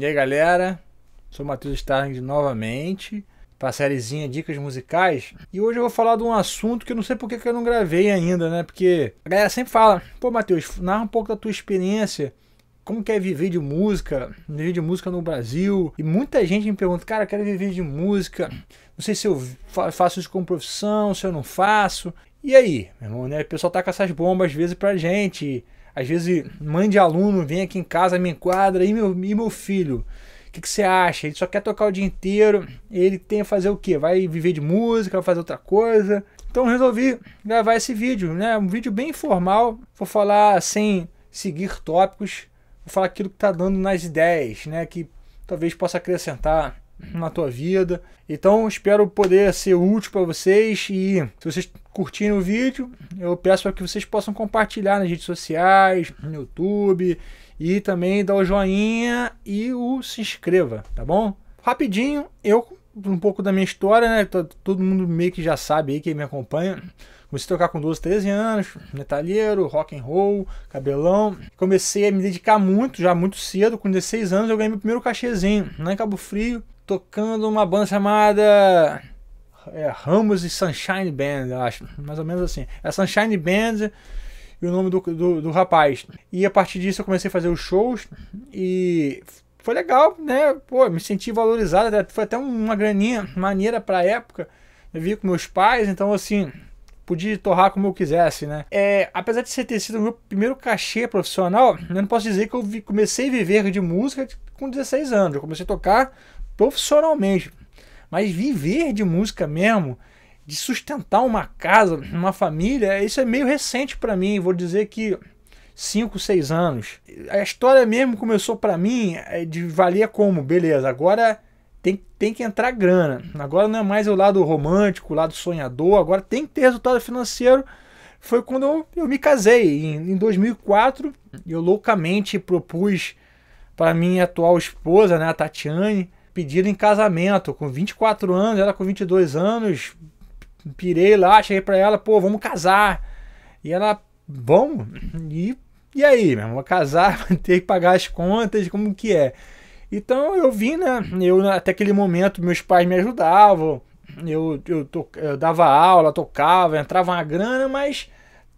E aí galera, sou Matheus Starling novamente para a sériezinha Dicas Musicais. E hoje eu vou falar de um assunto que eu não sei porque que eu não gravei ainda, né? Porque a galera sempre fala, pô Matheus, narra um pouco da tua experiência, como quer é viver de música, viver de música no Brasil. E muita gente me pergunta, cara, quero viver de música, não sei se eu faço isso como profissão, se eu não faço. E aí, meu irmão, né? O pessoal tá com essas bombas às vezes pra gente. E às vezes, mãe de aluno vem aqui em casa, me enquadra, e meu, e meu filho? O que, que você acha? Ele só quer tocar o dia inteiro, ele tem a fazer o quê? Vai viver de música, vai fazer outra coisa? Então resolvi gravar esse vídeo, né? Um vídeo bem informal, vou falar sem seguir tópicos, vou falar aquilo que tá dando nas ideias, né? Que talvez possa acrescentar na tua vida. Então espero poder ser útil para vocês e se vocês curtirem o vídeo, eu peço para que vocês possam compartilhar nas redes sociais, no YouTube e também dar o joinha e o se inscreva, tá bom? Rapidinho, eu um pouco da minha história, né? Tá, todo mundo meio que já sabe aí, quem me acompanha. Comecei a tocar com 12, 13 anos, metalheiro, rock and roll, cabelão. Comecei a me dedicar muito, já muito cedo, com 16 anos eu ganhei meu primeiro cachezinho, lá em Cabo Frio, tocando uma banda chamada é, Ramos e Sunshine Band, acho, mais ou menos assim. É Sunshine Band e o nome do, do, do, rapaz. E a partir disso eu comecei a fazer os shows e foi legal, né? Pô, me senti valorizado, foi até uma graninha maneira pra época. Eu vim com meus pais, então assim, podia torrar como eu quisesse, né? É, apesar de ter sido o meu primeiro cachê profissional, eu não posso dizer que eu vi, comecei a viver de música com 16 anos. Eu comecei a tocar profissionalmente. Mas viver de música mesmo, de sustentar uma casa, uma família, isso é meio recente para mim. Vou dizer que 5, 6 anos. A história mesmo começou para mim é, de valia como, beleza, agora tem, tem que entrar grana. Agora não é mais o lado romântico, o lado sonhador, agora tem que ter resultado financeiro. Foi quando eu, eu me casei, em, em 2004, eu loucamente propus para minha atual esposa, né, a Tatiane, pedido em casamento, com 24 anos, ela com 22 anos, pirei lá, cheguei para ela, pô, vamos casar. E ela, bom, e, e aí, meu irmão, casar, ter que pagar as contas, como que é? Então eu vim, né? Eu, até aquele momento, meus pais me ajudavam, eu, eu, to, eu dava aula, tocava, entrava uma grana, mas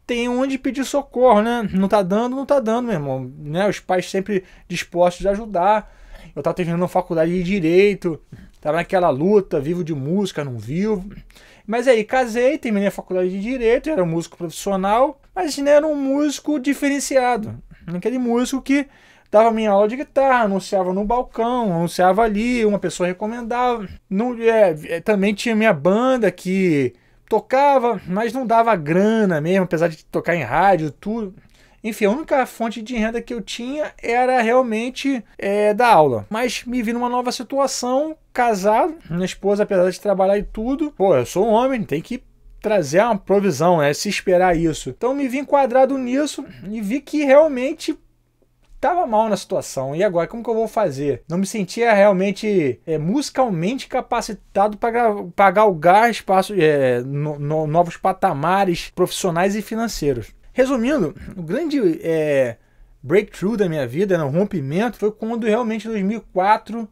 tem onde pedir socorro, né? Não tá dando, não tá dando, meu irmão. Né? Os pais sempre dispostos a ajudar eu tava terminando faculdade de direito, tava naquela luta, vivo de música, não vivo. Mas aí casei, terminei a faculdade de direito, era um músico profissional, mas assim, não né, era um músico diferenciado, aquele músico que dava minha aula de guitarra, anunciava no balcão, anunciava ali, uma pessoa recomendava. Não, é, é também tinha minha banda que tocava, mas não dava grana mesmo, apesar de tocar em rádio, tudo. Enfim, a única fonte de renda que eu tinha era realmente é, da aula. Mas me vi numa nova situação, casado, minha esposa, apesar de trabalhar e tudo, pô, eu sou um homem, tem que trazer uma provisão, né? Se esperar isso. Então me vi enquadrado nisso e vi que realmente tava mal na situação. E agora, como que eu vou fazer? Não me sentia realmente é, musicalmente capacitado para pagar o é, no, no, novos patamares profissionais e financeiros. Resumindo, o grande é, breakthrough da minha vida, né, o rompimento, foi quando realmente em 2004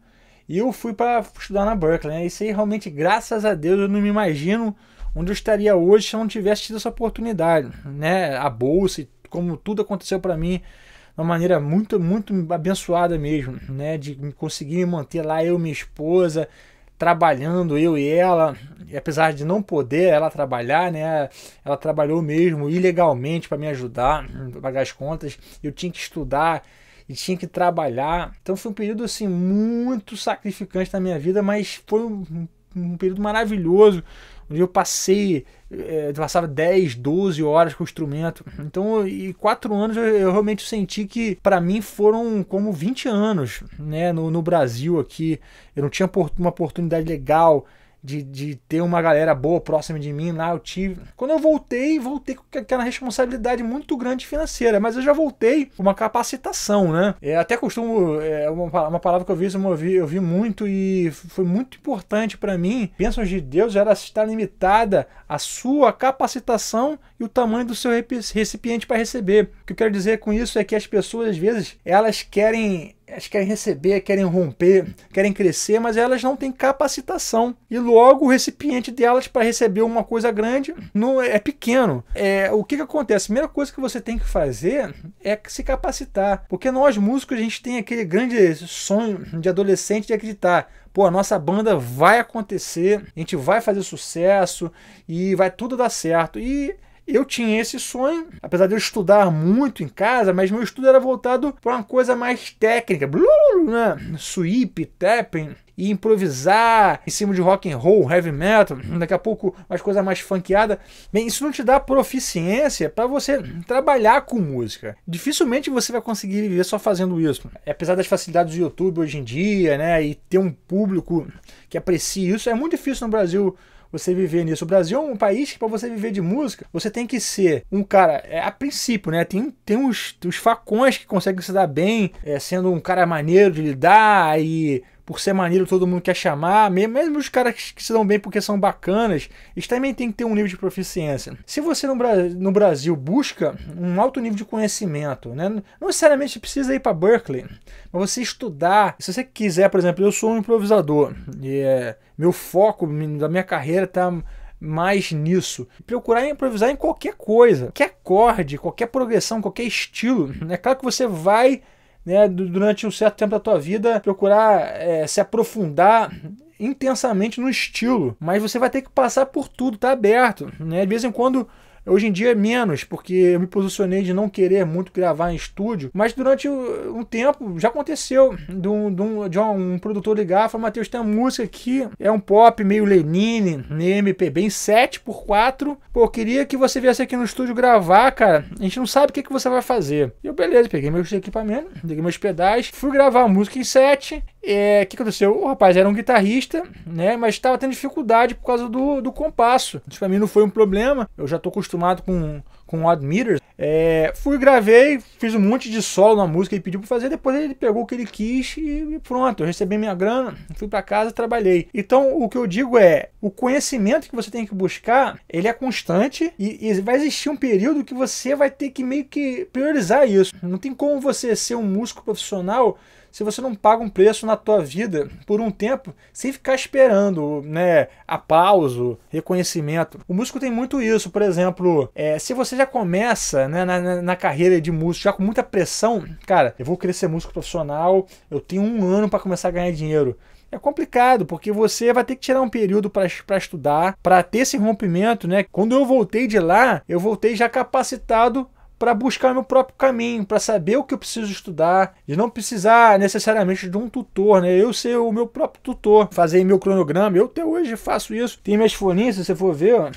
eu fui para estudar na Berkeley. Né? Isso aí realmente, graças a Deus, eu não me imagino onde eu estaria hoje se eu não tivesse tido essa oportunidade. Né? A bolsa, como tudo aconteceu para mim, de uma maneira muito, muito abençoada mesmo, né? de conseguir manter lá eu e minha esposa, trabalhando eu e ela, e apesar de não poder ela trabalhar, né? Ela trabalhou mesmo ilegalmente para me ajudar hum, a pagar as contas. Eu tinha que estudar e tinha que trabalhar. Então foi um período assim muito sacrificante na minha vida, mas foi um, um período maravilhoso. Onde eu passei, eh, eu passava 10, 12 horas com o instrumento. Então, e quatro anos eu, eu realmente senti que para mim foram como 20 anos, né, no, no Brasil aqui. Eu não tinha uma oportunidade legal de, de ter uma galera boa próxima de mim lá, eu tive. Quando eu voltei, voltei com aquela responsabilidade muito grande financeira, mas eu já voltei com uma capacitação, né? É, até costumo, é uma, uma palavra que eu vi, eu vi, eu vi muito e foi muito importante para mim. Bênçãos de Deus era estar limitada à sua capacitação e o tamanho do seu recipiente para receber. O que eu quero dizer com isso é que as pessoas, às vezes, elas querem elas querem receber, querem romper, querem crescer, mas elas não têm capacitação. E logo o recipiente delas para receber uma coisa grande não é, é pequeno. É, o que, que acontece? A primeira coisa que você tem que fazer é se capacitar. Porque nós músicos a gente tem aquele grande sonho de adolescente de acreditar pô, a nossa banda vai acontecer, a gente vai fazer sucesso e vai tudo dar certo. E eu tinha esse sonho, apesar de eu estudar muito em casa, mas meu estudo era voltado para uma coisa mais técnica, blu, né? sweep, tapping, e improvisar em cima de rock and roll, heavy metal, daqui a pouco umas coisas mais funkeada. Bem, isso não te dá proficiência para você trabalhar com música. Dificilmente você vai conseguir viver só fazendo isso. Apesar das facilidades do YouTube hoje em dia, né, e ter um público que aprecie isso, é muito difícil no Brasil você viver nisso. O Brasil é um país que, para você viver de música, você tem que ser um cara, é, a princípio, né? Tem, tem uns, uns facões que conseguem se dar bem, é, sendo um cara maneiro de lidar e por ser maneiro todo mundo quer chamar, mesmo os caras que se dão bem porque são bacanas, eles também têm que ter um nível de proficiência. Se você no, Bra no Brasil busca um alto nível de conhecimento, né? não necessariamente precisa ir para Berkeley, mas você estudar, se você quiser, por exemplo, eu sou um improvisador e é, meu foco da minha carreira está mais nisso. Procurar improvisar em qualquer coisa, qualquer acorde, qualquer progressão, qualquer estilo. É claro que você vai né, durante um certo tempo da tua vida, procurar é, se aprofundar intensamente no estilo. Mas você vai ter que passar por tudo, tá aberto. Né? De vez em quando Hoje em dia é menos, porque eu me posicionei de não querer muito gravar em estúdio, mas durante um tempo já aconteceu de um, de um, de um produtor ligar e falar: Matheus, tem uma música aqui, é um pop meio Lenine, MPB, em 7x4. Pô, queria que você viesse aqui no estúdio gravar, cara. A gente não sabe o que, que você vai fazer. E eu, beleza, peguei meu equipamento peguei meus pedais, fui gravar a música em 7 o é, que aconteceu? O rapaz era um guitarrista, né? Mas estava tendo dificuldade por causa do, do compasso. Isso para mim não foi um problema. Eu já estou acostumado com, com odd meters. É, fui, gravei, fiz um monte de solo na música e pediu para fazer. Depois ele pegou o que ele quis e pronto. Eu recebi minha grana, fui para casa, trabalhei. Então o que eu digo é: o conhecimento que você tem que buscar, ele é constante e, e vai existir um período que você vai ter que meio que priorizar isso. Não tem como você ser um músico profissional se você não paga um preço na tua vida por um tempo sem ficar esperando, né, aplauso, reconhecimento. O músico tem muito isso, por exemplo, é, se você já começa né, na, na, carreira de músico já com muita pressão, cara, eu vou crescer músico profissional, eu tenho um ano para começar a ganhar dinheiro. É complicado, porque você vai ter que tirar um período para estudar, para ter esse rompimento, né? Quando eu voltei de lá, eu voltei já capacitado para buscar meu próprio caminho, para saber o que eu preciso estudar, de não precisar necessariamente de um tutor, né? Eu ser o meu próprio tutor, fazer meu cronograma. Eu até hoje faço isso. Tem minhas folhinhas, se você for ver, ó,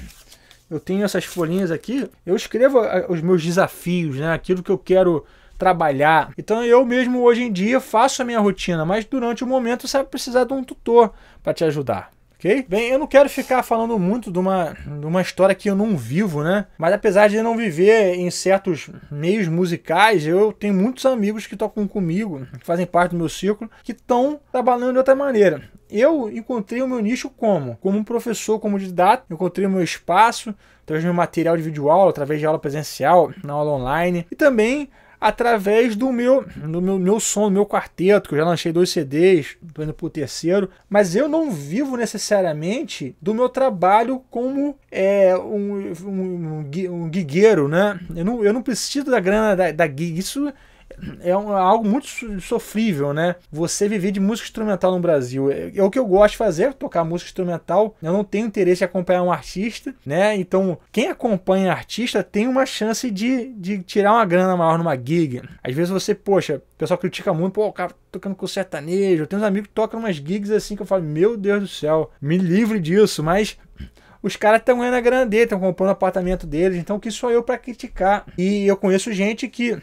eu tenho essas folhinhas aqui. Eu escrevo os meus desafios, né? Aquilo que eu quero trabalhar. Então eu mesmo hoje em dia faço a minha rotina, mas durante o momento você vai precisar de um tutor para te ajudar ok? Bem, eu não quero ficar falando muito de uma, de uma história que eu não vivo, né? Mas apesar de eu não viver em certos meios musicais, eu tenho muitos amigos que tocam comigo, que fazem parte do meu círculo, que estão trabalhando de outra maneira. Eu encontrei o meu nicho como? Como professor, como didata, encontrei o meu espaço, através do meu material de videoaula, através de aula presencial, na aula online, e também através do meu, do meu, meu som, do meu quarteto, que eu já lancei dois CDs, tô indo pro terceiro, mas eu não vivo necessariamente do meu trabalho como é, um, um, um, um guigueiro, né? Eu não, eu não preciso da grana da, da gig, isso é um, é algo muito sofrível, né? Você viver de música instrumental no Brasil. É, é, o que eu gosto de fazer, tocar música instrumental. Eu não tenho interesse em acompanhar um artista, né? Então, quem acompanha artista tem uma chance de, de tirar uma grana maior numa gig. Às vezes você, poxa, o pessoal critica muito, pô, o cara tocando com sertanejo. Eu tenho uns amigos que tocam umas gigs assim que eu falo, meu Deus do céu, me livre disso, mas os caras estão ganhando a grana estão comprando o apartamento deles, então que sou eu para criticar? E eu conheço gente que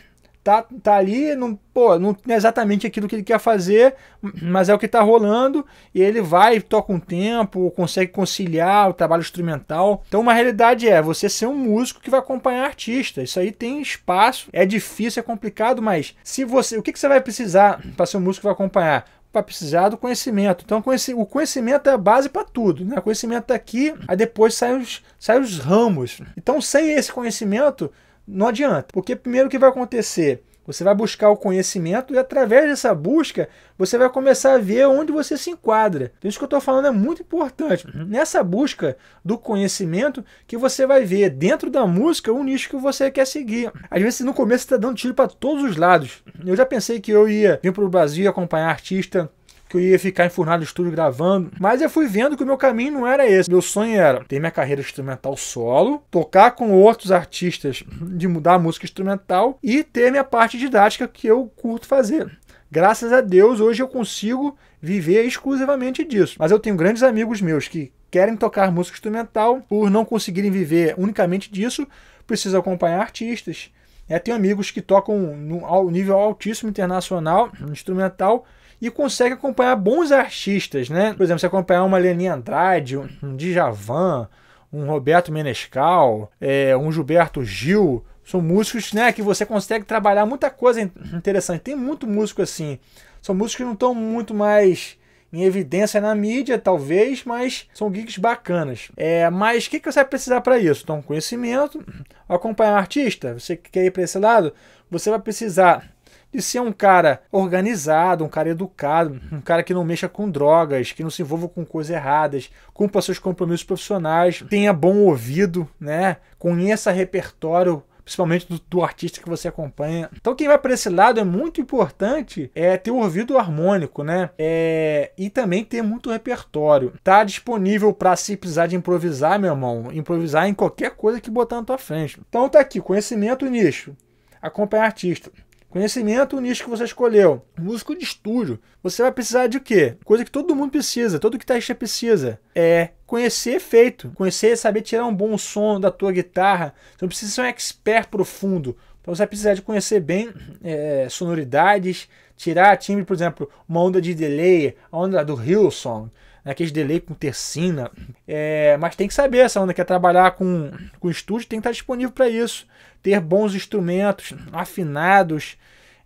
tá, tá ali, não, pô, não é exatamente aquilo que ele quer fazer, mas é o que tá rolando, e ele vai, toca um tempo, consegue conciliar o trabalho instrumental. Então, uma realidade é você ser um músico que vai acompanhar artista. Isso aí tem espaço, é difícil, é complicado, mas se você. O que, que você vai precisar para ser um músico que vai acompanhar? vai precisar do conhecimento. Então, o conhecimento é a base para tudo. Né? O conhecimento está aqui, aí depois saem os, sai os ramos. Então, sem esse conhecimento, não adianta. Porque primeiro o que vai acontecer? Você vai buscar o conhecimento e através dessa busca você vai começar a ver onde você se enquadra. Então, isso que eu estou falando é muito importante. Uhum. Nessa busca do conhecimento que você vai ver dentro da música o nicho que você quer seguir. Às vezes no começo você está dando tiro para todos os lados. Eu já pensei que eu ia vir para o Brasil acompanhar artista que eu ia ficar enfurnado no estúdio gravando. Mas eu fui vendo que o meu caminho não era esse. Meu sonho era ter minha carreira instrumental solo, tocar com outros artistas de mudar a música instrumental e ter minha parte didática que eu curto fazer. Graças a Deus, hoje eu consigo viver exclusivamente disso. Mas eu tenho grandes amigos meus que querem tocar música instrumental, por não conseguirem viver unicamente disso, precisam acompanhar artistas. É, tenho amigos que tocam no, nível altíssimo internacional, instrumental, e consegue acompanhar bons artistas, né? Por exemplo, você acompanhar uma Leninha Andrade, um Djavan, um Roberto Menescal, é, um Gilberto Gil, são músicos né, que você consegue trabalhar muita coisa interessante. Tem muito músico assim. São músicos que não estão muito mais em evidência na mídia, talvez, mas são gigs bacanas. É, mas o que, que você vai precisar para isso? Então, conhecimento, acompanhar um artista. Você quer ir para esse lado? Você vai precisar e ser é um cara organizado, um cara educado, um cara que não mexa com drogas, que não se envolva com coisas erradas, cumpra seus compromissos profissionais, tenha bom ouvido, né? Conheça repertório principalmente do, do, artista que você acompanha. Então, quem vai para esse lado é muito importante é ter o ouvido harmônico, né? É, e também ter muito repertório. Tá disponível para se precisar de improvisar, meu irmão. Improvisar em qualquer coisa que botar na tua frente. Então, tá aqui: conhecimento nicho, acompanha artista. Conhecimento, o nicho que você escolheu. Músico de estúdio. Você vai precisar de quê? Coisa que todo mundo precisa, todo guitarrista precisa. É conhecer efeito. Conhecer, saber tirar um bom som da tua guitarra. Você não precisa ser um expert profundo. Então você vai precisar de conhecer bem é, sonoridades, tirar timbre, por exemplo, uma onda de delay, a onda do Hillsong aqueles delay com tercina. É, mas tem que saber, se a quer trabalhar com, com estúdio, tem que estar disponível para isso. Ter bons instrumentos afinados,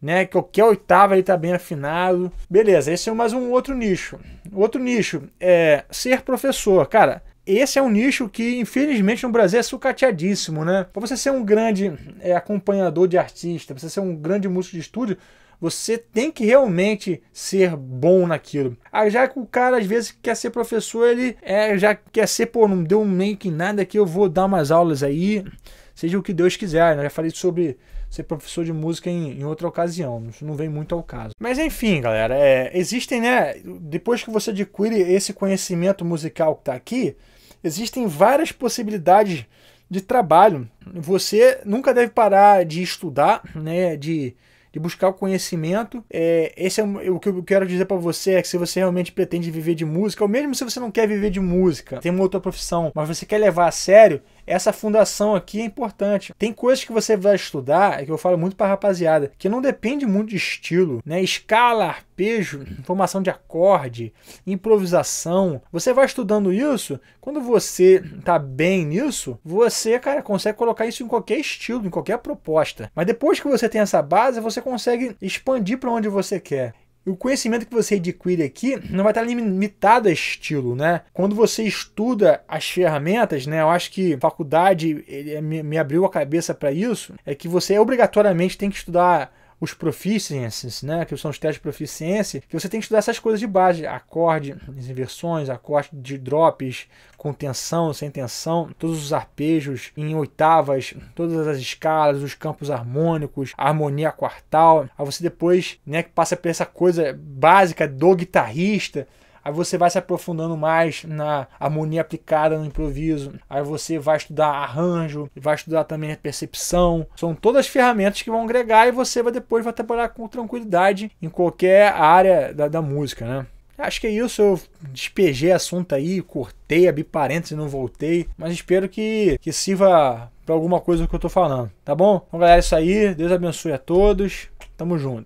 né? Qualquer oitava ele tá bem afinado. Beleza, esse é mais um outro nicho. Outro nicho é ser professor. Cara, esse é um nicho que, infelizmente, no Brasil é sucateadíssimo, né? Para você ser um grande é, acompanhador de artista, para você ser um grande músico de estúdio, você tem que realmente ser bom naquilo. Ah, já que o cara às vezes quer ser professor, ele é, já quer ser, pô, não deu meio que nada que eu vou dar umas aulas aí, seja o que Deus quiser. já falei sobre ser professor de música em, em, outra ocasião. Isso não vem muito ao caso. Mas enfim, galera, é, existem, né? Depois que você adquire esse conhecimento musical que está aqui, existem várias possibilidades de trabalho. Você nunca deve parar de estudar, né? De de buscar o conhecimento. É, esse é o, o que eu quero dizer para você é que se você realmente pretende viver de música, ou mesmo se você não quer viver de música, tem uma outra profissão, mas você quer levar a sério, essa fundação aqui é importante. Tem coisas que você vai estudar, é que eu falo muito para rapaziada, que não depende muito de estilo, né? Escala, arpejo, formação de acorde, improvisação. Você vai estudando isso, quando você tá bem nisso, você, cara, consegue colocar isso em qualquer estilo, em qualquer proposta. Mas depois que você tem essa base, você consegue expandir para onde você quer o conhecimento que você adquire aqui não vai estar limitado a estilo, né? Quando você estuda as ferramentas, né? Eu acho que faculdade é, me abriu a cabeça para isso, é que você obrigatoriamente tem que estudar os proficiencies, né, que são os testes de proficiência, que você tem que estudar essas coisas de base, acorde, inversões, acorde de drops, com tensão, sem tensão, todos os arpejos em oitavas, todas as escalas, os campos harmônicos, harmonia quartal. Aí você depois, né, que passa por essa coisa básica do guitarrista, Aí você vai se aprofundando mais na harmonia aplicada no improviso. Aí você vai estudar arranjo, vai estudar também a percepção. São todas ferramentas que vão agregar e você vai depois vai trabalhar com tranquilidade em qualquer área da, da música, né? Acho que é isso, eu despejei assunto aí, cortei, abri parênteses e não voltei, mas espero que, que sirva para alguma coisa que eu tô falando, tá bom? Então, galera, é isso aí, Deus abençoe a todos, tamo junto.